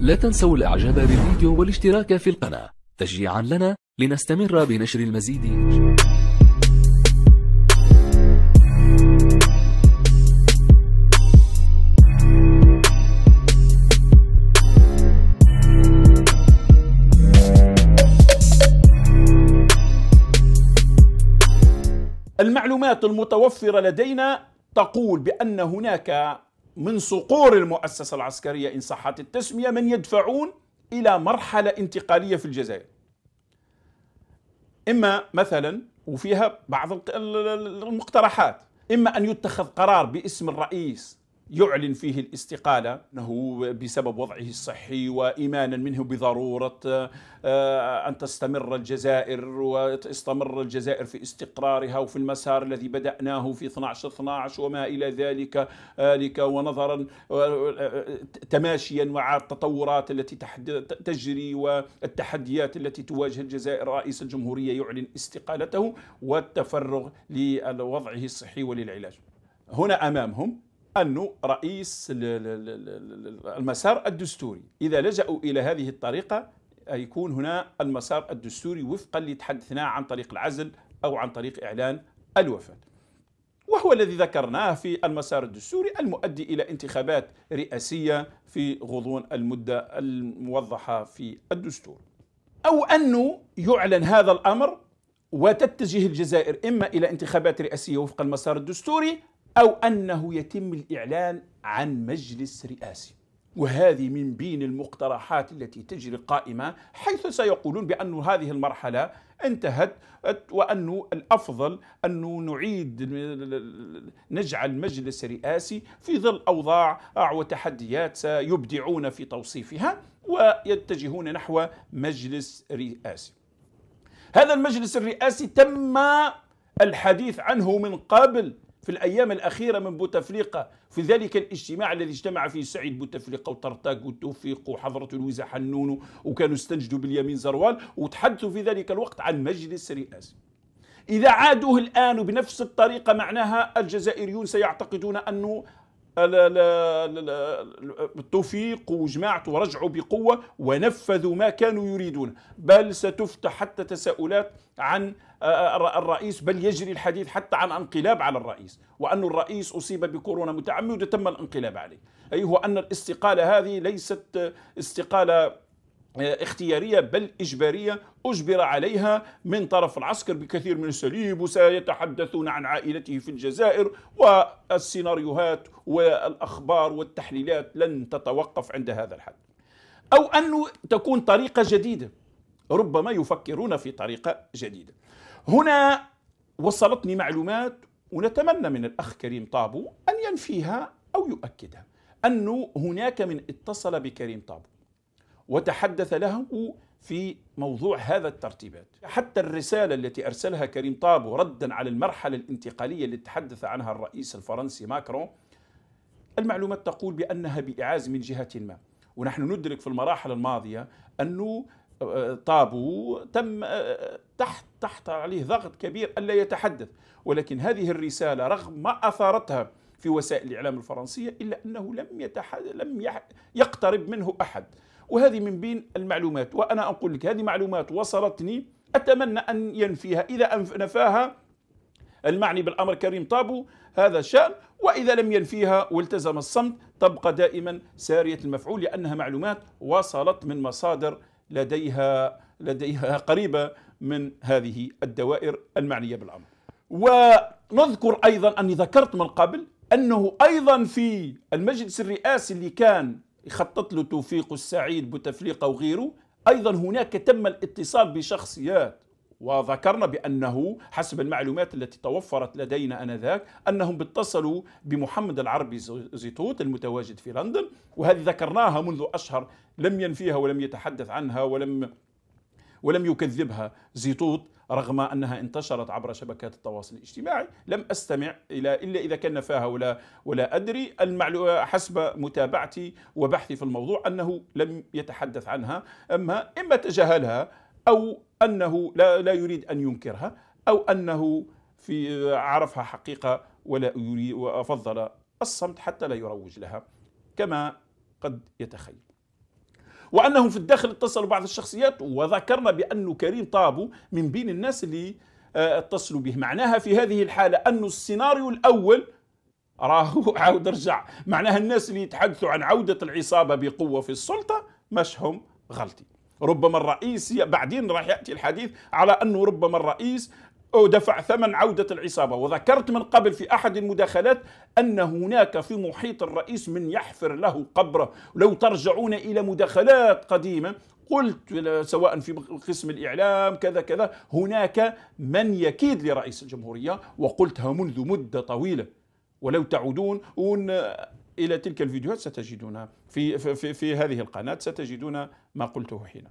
لا تنسوا الإعجاب بالفيديو والاشتراك في القناة تشجيعا لنا لنستمر بنشر المزيد المعلومات المتوفرة لدينا تقول بأن هناك من صقور المؤسسة العسكرية إن صحت التسمية من يدفعون إلى مرحلة انتقالية في الجزائر إما مثلا وفيها بعض المقترحات إما أن يتخذ قرار باسم الرئيس يعلن فيه الاستقالة أنه بسبب وضعه الصحي وإيمانا منه بضرورة آه، أن تستمر الجزائر وتستمر الجزائر في استقرارها وفي المسار الذي بدأناه في 12 12 وما إلى ذلك ذلك ونظرا آه، آه، تماشيا مع التطورات التي تجري والتحديات التي تواجه الجزائر رئيس الجمهورية يعلن استقالته والتفرغ لوضعه الصحي وللعلاج هنا أمامهم أنه رئيس المسار الدستوري إذا لجأوا إلى هذه الطريقة يكون هنا المسار الدستوري وفقا لتحدثنا عن طريق العزل أو عن طريق إعلان الوفاة وهو الذي ذكرناه في المسار الدستوري المؤدي إلى انتخابات رئاسية في غضون المدة الموضحة في الدستور أو أنه يعلن هذا الأمر وتتجه الجزائر إما إلى انتخابات رئاسية وفق المسار الدستوري أو أنه يتم الإعلان عن مجلس رئاسي وهذه من بين المقترحات التي تجري قائمة حيث سيقولون بأن هذه المرحلة انتهت وأن الأفضل أن نعيد نجعل مجلس رئاسي في ظل أوضاع وتحديات سيبدعون في توصيفها ويتجهون نحو مجلس رئاسي هذا المجلس الرئاسي تم الحديث عنه من قبل في الأيام الأخيرة من بوتفليقة في ذلك الاجتماع الذي اجتمع فيه سعيد بوتفليقة وطرطاق وتوفيق وحضرة الوزة حنون وكانوا استنجدوا باليمين زروال وتحدثوا في ذلك الوقت عن مجلس رئاسي إذا عادوه الآن بنفس الطريقة معناها الجزائريون سيعتقدون أنه التوفيق وجماعته ورجعوا بقوة ونفذوا ما كانوا يريدون بل ستفتح حتى تساؤلات عن آه، آه، الرئيس بل يجري الحديث حتى عن انقلاب على الرئيس وأن الرئيس أصيب بكورونا متعمد وتم الانقلاب عليه أي هو أن الاستقالة هذه ليست آه، استقالة اختيارية بل إجبارية أجبر عليها من طرف العسكر بكثير من السليب وسيتحدثون عن عائلته في الجزائر والسيناريوهات والأخبار والتحليلات لن تتوقف عند هذا الحد أو أنه تكون طريقة جديدة ربما يفكرون في طريقة جديدة هنا وصلتني معلومات ونتمنى من الأخ كريم طابو أن ينفيها أو يؤكدها أنه هناك من اتصل بكريم طابو وتحدث له في موضوع هذا الترتيبات حتى الرسالة التي أرسلها كريم طابو ردا على المرحلة الانتقالية التي تحدث عنها الرئيس الفرنسي ماكرون المعلومات تقول بأنها بإعاز من جهة ما ونحن ندرك في المراحل الماضية أنه آه، طابو تم آه، تحت تحت عليه ضغط كبير ألا يتحدث ولكن هذه الرسالة رغم ما أثارتها في وسائل الإعلام الفرنسية إلا أنه لم, يتح... لم يقترب منه أحد وهذه من بين المعلومات وأنا أقول لك هذه معلومات وصلتني أتمنى أن ينفيها إذا نفاها المعني بالأمر كريم طابو هذا الشأن وإذا لم ينفيها والتزم الصمت تبقى دائما سارية المفعول لأنها معلومات وصلت من مصادر لديها لديها قريبة من هذه الدوائر المعنية بالأمر ونذكر أيضا أني ذكرت من قبل أنه أيضا في المجلس الرئاسي اللي كان يخطط له توفيق السعيد بوتفليقة وغيره أيضا هناك تم الاتصال بشخصيات وذكرنا بأنه حسب المعلومات التي توفرت لدينا أنذاك أنهم اتصلوا بمحمد العربي زيتوت المتواجد في لندن وهذه ذكرناها منذ أشهر لم ينفيها ولم يتحدث عنها ولم ولم يكذبها زيتوت رغم انها انتشرت عبر شبكات التواصل الاجتماعي، لم استمع الى الا اذا كان نفاها ولا ولا ادري حسب متابعتي وبحثي في الموضوع انه لم يتحدث عنها، اما اما تجاهلها او انه لا لا يريد ان ينكرها او انه في عرفها حقيقه ولا يريد وافضل الصمت حتى لا يروج لها كما قد يتخيل. وأنهم في الداخل اتصلوا بعض الشخصيات وذكرنا بأن كريم طابو من بين الناس اللي آه، اتصلوا به معناها في هذه الحالة أن السيناريو الأول راهو عاود رجع معناها الناس اللي يتحدثوا عن عودة العصابة بقوة في السلطة مش هم غلطي ربما الرئيس بعدين راح ياتي الحديث على انه ربما الرئيس ودفع دفع ثمن عودة العصابة وذكرت من قبل في أحد المداخلات أن هناك في محيط الرئيس من يحفر له قبره لو ترجعون إلى مداخلات قديمة قلت سواء في قسم الإعلام كذا كذا هناك من يكيد لرئيس الجمهورية وقلتها منذ مدة طويلة ولو تعودون إلى تلك الفيديوهات ستجدونها في, في, في هذه القناة ستجدون ما قلته حينها